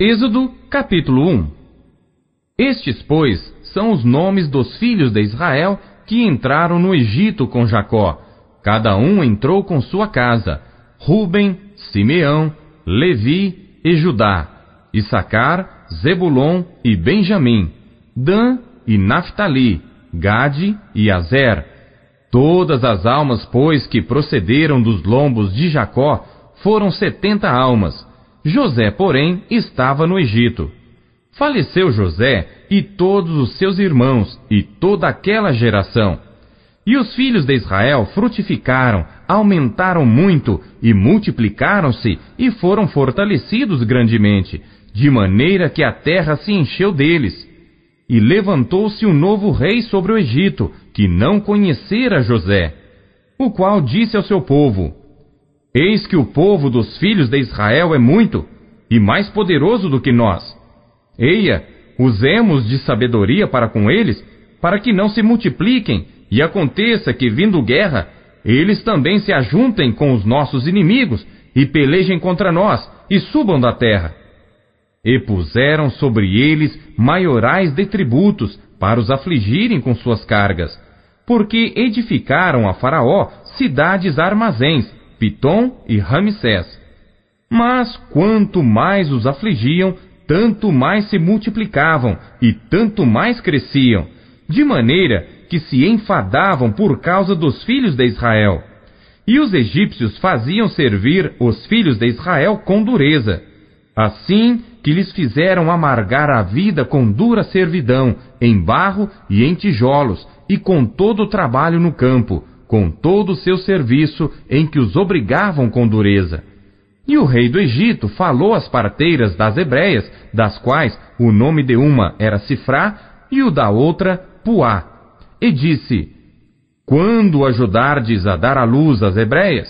Êxodo capítulo 1 Estes, pois, são os nomes dos filhos de Israel que entraram no Egito com Jacó. Cada um entrou com sua casa: Ruben, Simeão, Levi e Judá, Issacar, Zebulon e Benjamim, Dan e Naphtali, Gade e Azer. Todas as almas, pois, que procederam dos lombos de Jacó foram setenta almas. José, porém, estava no Egito. Faleceu José e todos os seus irmãos e toda aquela geração. E os filhos de Israel frutificaram, aumentaram muito e multiplicaram-se e foram fortalecidos grandemente, de maneira que a terra se encheu deles. E levantou-se um novo rei sobre o Egito, que não conhecera José, o qual disse ao seu povo: Eis que o povo dos filhos de Israel é muito, e mais poderoso do que nós. Eia, usemos de sabedoria para com eles, para que não se multipliquem, e aconteça que, vindo guerra, eles também se ajuntem com os nossos inimigos, e pelejem contra nós, e subam da terra. E puseram sobre eles maiorais de tributos, para os afligirem com suas cargas, porque edificaram a Faraó cidades armazéns, Piton e Ramsés. Mas quanto mais os afligiam, tanto mais se multiplicavam e tanto mais cresciam, de maneira que se enfadavam por causa dos filhos de Israel. E os egípcios faziam servir os filhos de Israel com dureza, assim que lhes fizeram amargar a vida com dura servidão, em barro e em tijolos, e com todo o trabalho no campo, com todo o seu serviço em que os obrigavam com dureza. E o rei do Egito falou às parteiras das hebreias, das quais o nome de uma era Sifrá e o da outra Puá, e disse: Quando ajudardes a dar à luz as hebreias,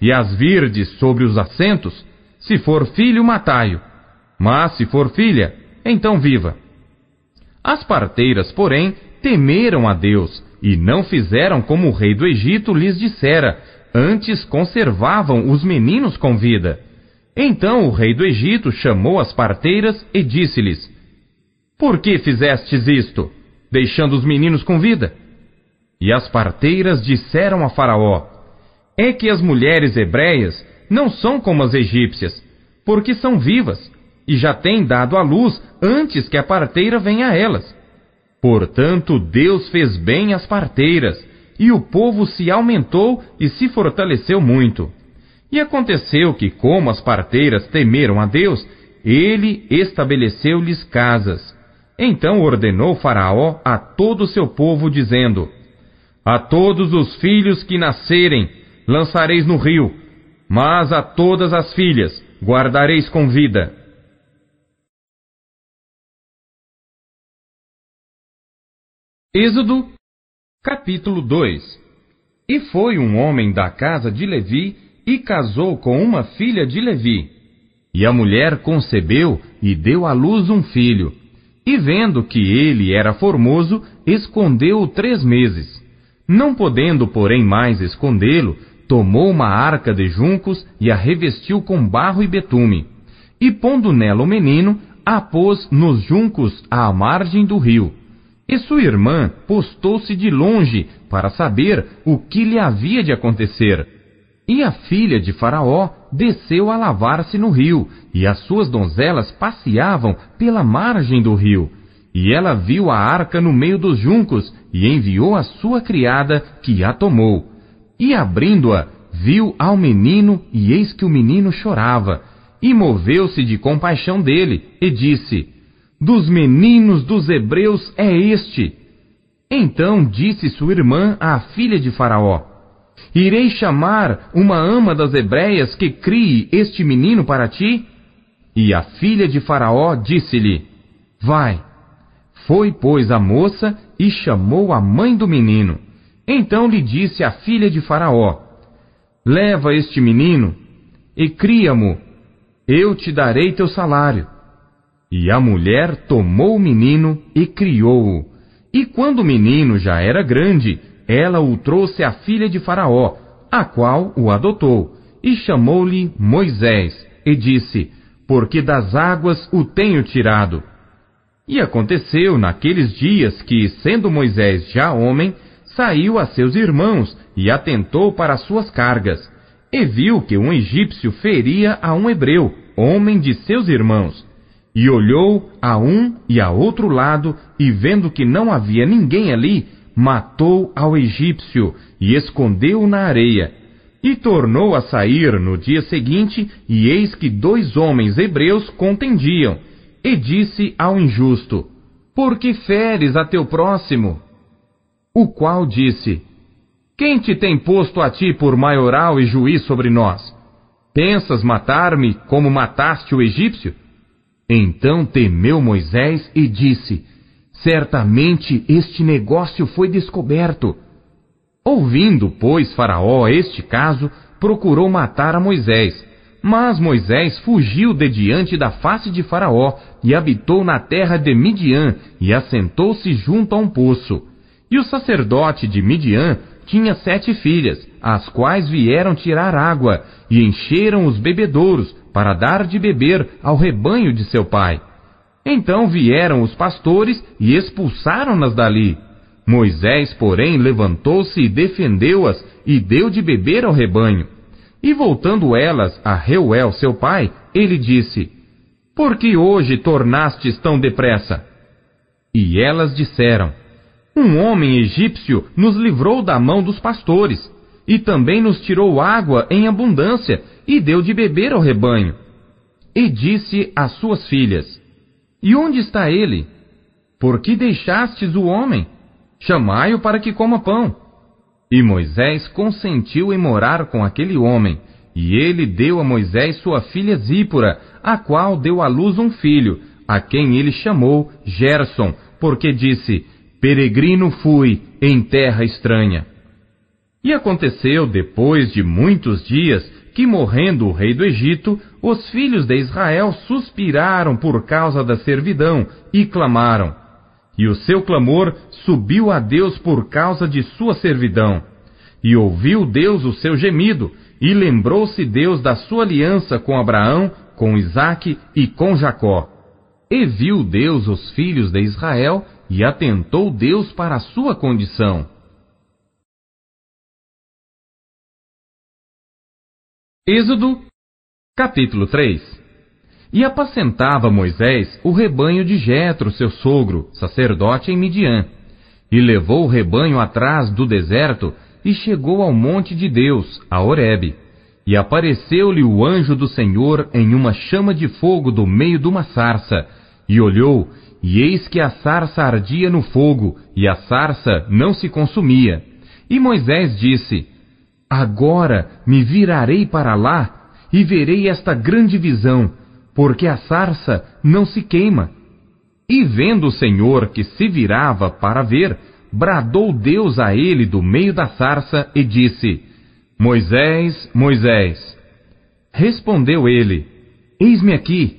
e as virdes sobre os assentos, se for filho, matai-o, mas se for filha, então viva. As parteiras, porém, temeram a Deus e não fizeram como o rei do Egito lhes dissera, antes conservavam os meninos com vida. Então o rei do Egito chamou as parteiras e disse-lhes: Por que fizestes isto, deixando os meninos com vida? E as parteiras disseram a Faraó: É que as mulheres hebreias não são como as egípcias, porque são vivas e já têm dado à luz antes que a parteira venha a elas. Portanto, Deus fez bem as parteiras, e o povo se aumentou e se fortaleceu muito. E aconteceu que, como as parteiras temeram a Deus, ele estabeleceu-lhes casas. Então ordenou Faraó a todo o seu povo, dizendo: A todos os filhos que nascerem, lançareis no rio, mas a todas as filhas guardareis com vida. Êxodo, capítulo 2 E foi um homem da casa de Levi e casou com uma filha de Levi. E a mulher concebeu e deu à luz um filho. E vendo que ele era formoso, escondeu-o três meses. Não podendo, porém, mais escondê-lo, tomou uma arca de juncos e a revestiu com barro e betume. E pondo nela o menino, a pôs nos juncos à margem do rio e sua irmã postou-se de longe para saber o que lhe havia de acontecer. E a filha de Faraó desceu a lavar-se no rio, e as suas donzelas passeavam pela margem do rio. E ela viu a arca no meio dos juncos, e enviou a sua criada, que a tomou. E abrindo-a, viu ao menino, e eis que o menino chorava. E moveu-se de compaixão dele, e disse: dos meninos dos hebreus é este. Então disse sua irmã à filha de Faraó: Irei chamar uma ama das hebreias que crie este menino para ti? E a filha de Faraó disse-lhe: Vai. Foi, pois, a moça e chamou a mãe do menino. Então lhe disse a filha de Faraó: Leva este menino e cria-mo, eu te darei teu salário. E a mulher tomou o menino e criou-o. E quando o menino já era grande, ela o trouxe à filha de Faraó, a qual o adotou, e chamou-lhe Moisés, e disse: Porque das águas o tenho tirado. E aconteceu naqueles dias que, sendo Moisés já homem, saiu a seus irmãos e atentou para suas cargas, e viu que um egípcio feria a um hebreu, homem de seus irmãos. E olhou a um e a outro lado, e vendo que não havia ninguém ali, matou ao egípcio e escondeu-o na areia. E tornou a sair no dia seguinte, e eis que dois homens hebreus contendiam. E disse ao injusto: Por que feres a teu próximo? O qual disse: Quem te tem posto a ti por maioral e juiz sobre nós? Pensas matar-me como mataste o egípcio? Então temeu Moisés e disse: Certamente este negócio foi descoberto. Ouvindo, pois, Faraó este caso, procurou matar a Moisés. Mas Moisés fugiu de diante da face de Faraó, e habitou na terra de Midian, e assentou-se junto a um poço. E o sacerdote de Midian tinha sete filhas, as quais vieram tirar água, e encheram os bebedouros, para dar de beber ao rebanho de seu pai. Então vieram os pastores e expulsaram-nas dali. Moisés, porém, levantou-se e defendeu-as e deu de beber ao rebanho. E voltando elas a Reuel, seu pai, ele disse: Por que hoje tornastes tão depressa? E elas disseram: Um homem egípcio nos livrou da mão dos pastores e também nos tirou água em abundância e deu de beber ao rebanho. E disse às suas filhas: E onde está ele? Por que deixastes o homem? Chamai-o para que coma pão. E Moisés consentiu em morar com aquele homem, e ele deu a Moisés sua filha Zípora, a qual deu à luz um filho, a quem ele chamou Gerson, porque disse: Peregrino fui em terra estranha. E aconteceu depois de muitos dias que, morrendo o rei do Egito, os filhos de Israel suspiraram por causa da servidão e clamaram. E o seu clamor subiu a Deus por causa de sua servidão. E ouviu Deus o seu gemido, e lembrou-se Deus da sua aliança com Abraão, com Isaque e com Jacó. E viu Deus os filhos de Israel, e atentou Deus para a sua condição. Êxodo, capítulo 3 E apacentava Moisés o rebanho de Jetro, seu sogro, sacerdote em Midian. E levou o rebanho atrás do deserto e chegou ao monte de Deus, a Horeb. E apareceu-lhe o anjo do Senhor em uma chama de fogo do meio de uma sarça. E olhou, e eis que a sarça ardia no fogo, e a sarça não se consumia. E Moisés disse: Agora me virarei para lá e verei esta grande visão, porque a sarça não se queima. E vendo o Senhor que se virava para ver, bradou Deus a ele do meio da sarça e disse: Moisés, Moisés. Respondeu ele: Eis-me aqui.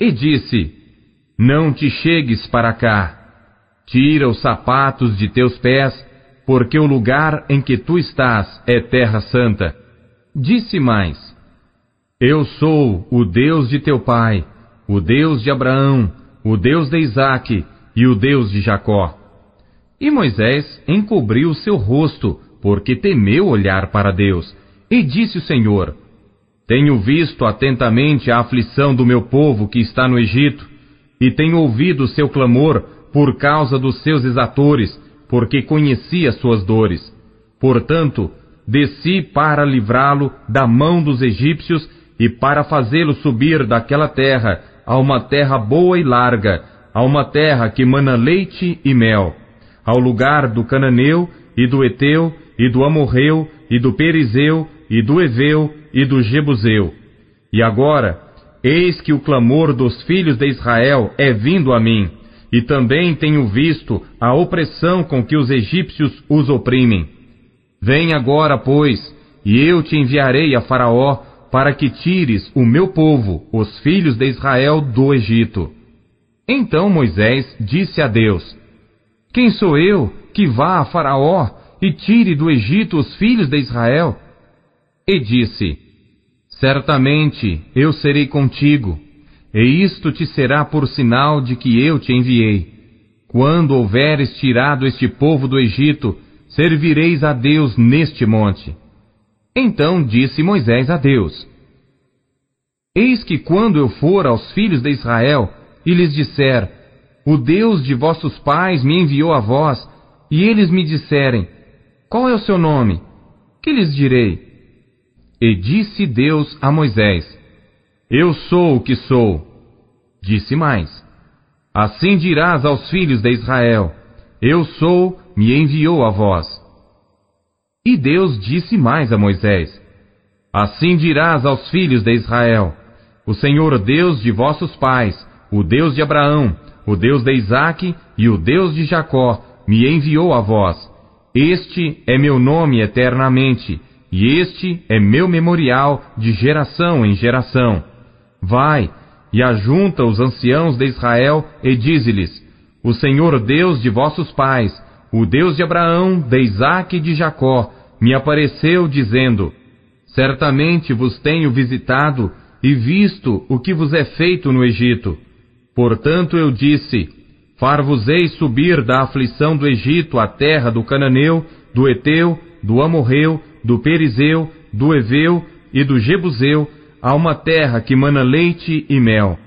E disse: Não te chegues para cá. Tira os sapatos de teus pés, porque o lugar em que tu estás é terra santa. Disse mais: Eu sou o Deus de teu pai, o Deus de Abraão, o Deus de Isaque e o Deus de Jacó. E Moisés encobriu seu rosto, porque temeu olhar para Deus, e disse o Senhor: Tenho visto atentamente a aflição do meu povo que está no Egito, e tenho ouvido seu clamor por causa dos seus exatores, porque conhecia suas dores. Portanto, desci para livrá-lo da mão dos egípcios e para fazê-lo subir daquela terra a uma terra boa e larga, a uma terra que mana leite e mel, ao lugar do cananeu e do Eteu, e do Amorreu, e do Perizeu, e do Eveu, e do Jebuseu. E agora, eis que o clamor dos filhos de Israel é vindo a mim, e também tenho visto a opressão com que os egípcios os oprimem. Vem agora, pois, e eu te enviarei a Faraó, para que tires o meu povo, os filhos de Israel, do Egito. Então Moisés disse a Deus: Quem sou eu que vá a Faraó e tire do Egito os filhos de Israel? E disse: Certamente eu serei contigo e isto te será por sinal de que eu te enviei. Quando houveres tirado este povo do Egito, servireis a Deus neste monte. Então disse Moisés a Deus: Eis que quando eu for aos filhos de Israel e lhes disser: O Deus de vossos pais me enviou a vós, e eles me disserem: Qual é o seu nome? Que lhes direi? E disse Deus a Moisés: eu sou o que sou. Disse mais: Assim dirás aos filhos de Israel: Eu sou, me enviou a vós. E Deus disse mais a Moisés: Assim dirás aos filhos de Israel: O Senhor Deus de vossos pais, o Deus de Abraão, o Deus de Isaque e o Deus de Jacó, me enviou a vós. Este é meu nome eternamente, e este é meu memorial de geração em geração. Vai e ajunta os anciãos de Israel e dize-lhes: O Senhor Deus de vossos pais, o Deus de Abraão, de Isaque e de Jacó, me apareceu dizendo: Certamente vos tenho visitado e visto o que vos é feito no Egito. Portanto eu disse: Far-vos-ei subir da aflição do Egito à terra do Cananeu, do Eteu, do Amorreu, do Perizeu, do Eveu e do Jebuseu, a uma terra que mana leite e mel,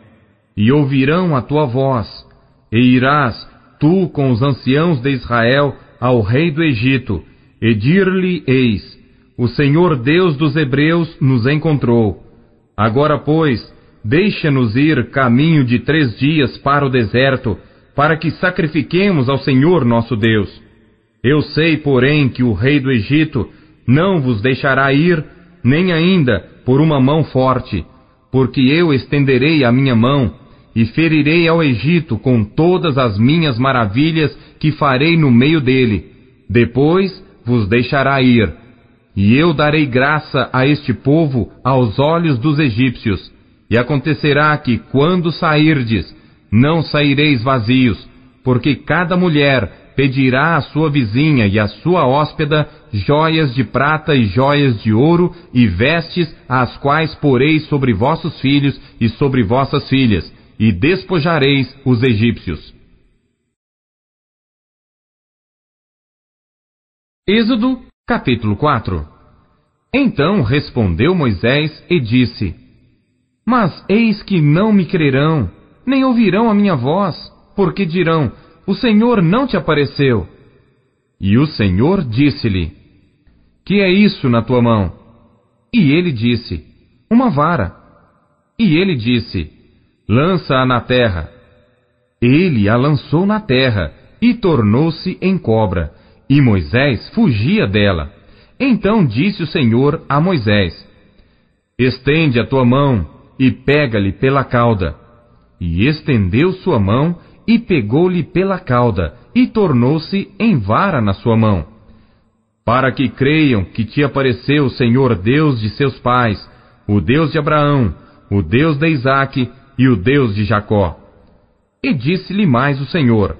e ouvirão a tua voz, e irás, tu com os anciãos de Israel, ao rei do Egito, e dir-lhe eis, o Senhor Deus dos Hebreus nos encontrou. Agora, pois, deixa-nos ir caminho de três dias para o deserto, para que sacrifiquemos ao Senhor nosso Deus. Eu sei, porém, que o rei do Egito não vos deixará ir nem ainda por uma mão forte, porque eu estenderei a minha mão e ferirei ao Egito com todas as minhas maravilhas que farei no meio dele. Depois vos deixará ir. E eu darei graça a este povo aos olhos dos egípcios. E acontecerá que, quando sairdes, não saireis vazios, porque cada mulher pedirá à sua vizinha e à sua hóspeda joias de prata e joias de ouro e vestes, as quais porei sobre vossos filhos e sobre vossas filhas, e despojareis os egípcios. Êxodo, capítulo 4 Então respondeu Moisés e disse: Mas eis que não me crerão, nem ouvirão a minha voz, porque dirão: o Senhor não te apareceu. E o Senhor disse-lhe: Que é isso na tua mão? E ele disse: Uma vara. E ele disse: Lança-a na terra. Ele a lançou na terra e tornou-se em cobra, e Moisés fugia dela. Então disse o Senhor a Moisés: Estende a tua mão e pega-lhe pela cauda. E estendeu sua mão e pegou-lhe pela cauda, e tornou-se em vara na sua mão. Para que creiam que te apareceu o Senhor Deus de seus pais, o Deus de Abraão, o Deus de Isaque e o Deus de Jacó. E disse-lhe mais o Senhor: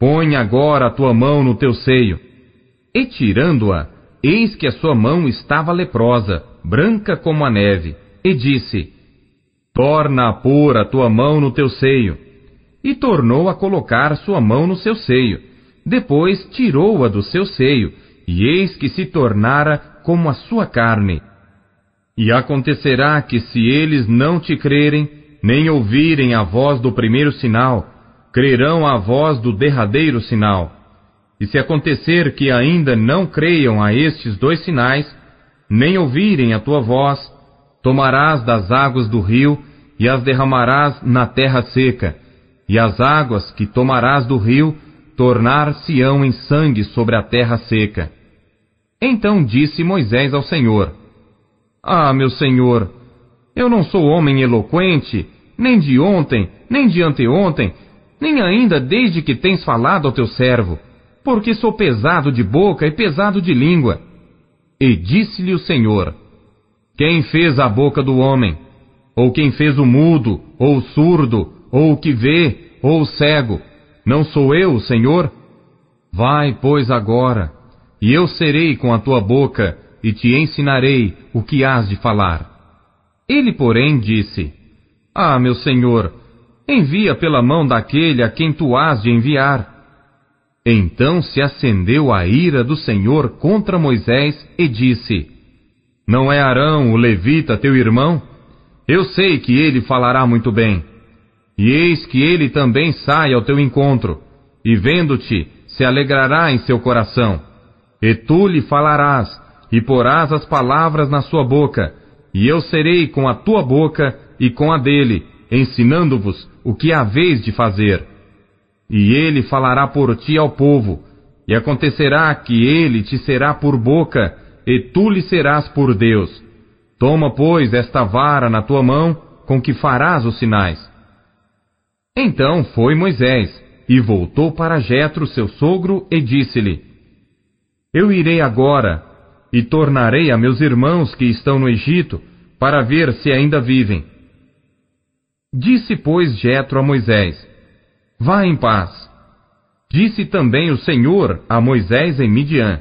Põe agora a tua mão no teu seio. E tirando-a, eis que a sua mão estava leprosa, branca como a neve, e disse: Torna a pôr a tua mão no teu seio e tornou a colocar sua mão no seu seio. Depois tirou-a do seu seio, e eis que se tornara como a sua carne. E acontecerá que, se eles não te crerem, nem ouvirem a voz do primeiro sinal, crerão a voz do derradeiro sinal. E se acontecer que ainda não creiam a estes dois sinais, nem ouvirem a tua voz, tomarás das águas do rio e as derramarás na terra seca e as águas que tomarás do rio tornar-se-ão em sangue sobre a terra seca. Então disse Moisés ao Senhor: Ah, meu Senhor, eu não sou homem eloquente, nem de ontem, nem de anteontem, nem ainda desde que tens falado ao teu servo, porque sou pesado de boca e pesado de língua. E disse-lhe o Senhor: Quem fez a boca do homem? Ou quem fez o mudo, ou o surdo, ou o que vê, ou o cego? Não sou eu o Senhor? Vai, pois, agora, e eu serei com a tua boca, e te ensinarei o que hás de falar. Ele, porém, disse: Ah, meu senhor, envia pela mão daquele a quem tu hás de enviar. Então se acendeu a ira do Senhor contra Moisés e disse: Não é Arão, o levita, teu irmão? Eu sei que ele falará muito bem. E eis que ele também sai ao teu encontro, e vendo-te, se alegrará em seu coração. E tu lhe falarás, e porás as palavras na sua boca, e eu serei com a tua boca e com a dele, ensinando-vos o que haveis de fazer. E ele falará por ti ao povo, e acontecerá que ele te será por boca, e tu lhe serás por Deus. Toma, pois, esta vara na tua mão, com que farás os sinais então foi Moisés e voltou para Jetro, seu sogro, e disse-lhe: Eu irei agora e tornarei a meus irmãos que estão no Egito para ver se ainda vivem. Disse, pois, Jetro a Moisés: Vá em paz. Disse também o Senhor a Moisés em Midian: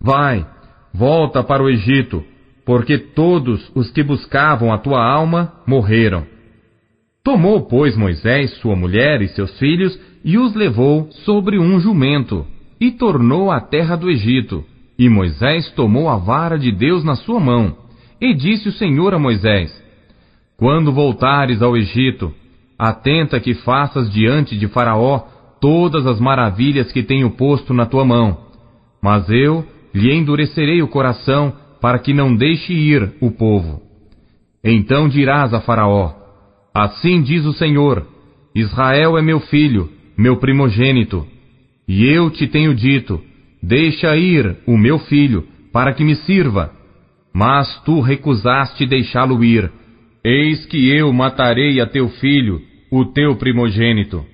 Vai, volta para o Egito, porque todos os que buscavam a tua alma morreram. Tomou, pois, Moisés sua mulher e seus filhos e os levou sobre um jumento, e tornou à terra do Egito. E Moisés tomou a vara de Deus na sua mão. E disse o Senhor a Moisés: Quando voltares ao Egito, atenta que faças diante de Faraó todas as maravilhas que tenho posto na tua mão. Mas eu lhe endurecerei o coração para que não deixe ir o povo. Então dirás a Faraó: Assim diz o Senhor: Israel é meu filho, meu primogênito. E eu te tenho dito: Deixa ir o meu filho, para que me sirva. Mas tu recusaste deixá-lo ir. Eis que eu matarei a teu filho, o teu primogênito.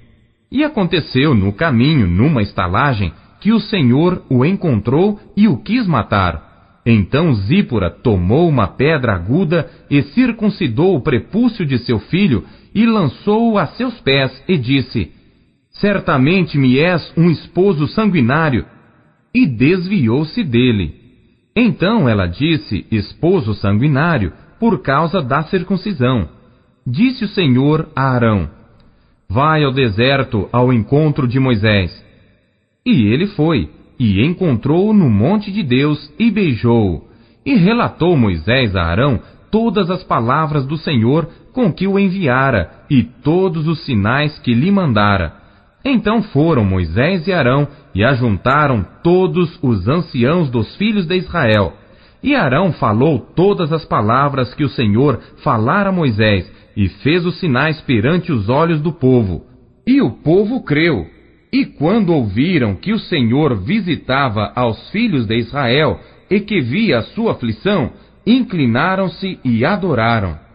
E aconteceu no caminho, numa estalagem, que o Senhor o encontrou e o quis matar. Então Zípora tomou uma pedra aguda e circuncidou o prepúcio de seu filho e lançou-o a seus pés e disse: Certamente me és um esposo sanguinário. E desviou-se dele. Então ela disse: Esposo sanguinário, por causa da circuncisão. Disse o Senhor a Arão: Vai ao deserto ao encontro de Moisés. E ele foi e encontrou-o no monte de Deus e beijou-o. E relatou Moisés a Arão todas as palavras do Senhor com que o enviara e todos os sinais que lhe mandara. Então foram Moisés e Arão e ajuntaram todos os anciãos dos filhos de Israel. E Arão falou todas as palavras que o Senhor falara a Moisés, e fez os sinais perante os olhos do povo. E o povo creu, e quando ouviram que o Senhor visitava aos filhos de Israel e que via a sua aflição, inclinaram-se e adoraram.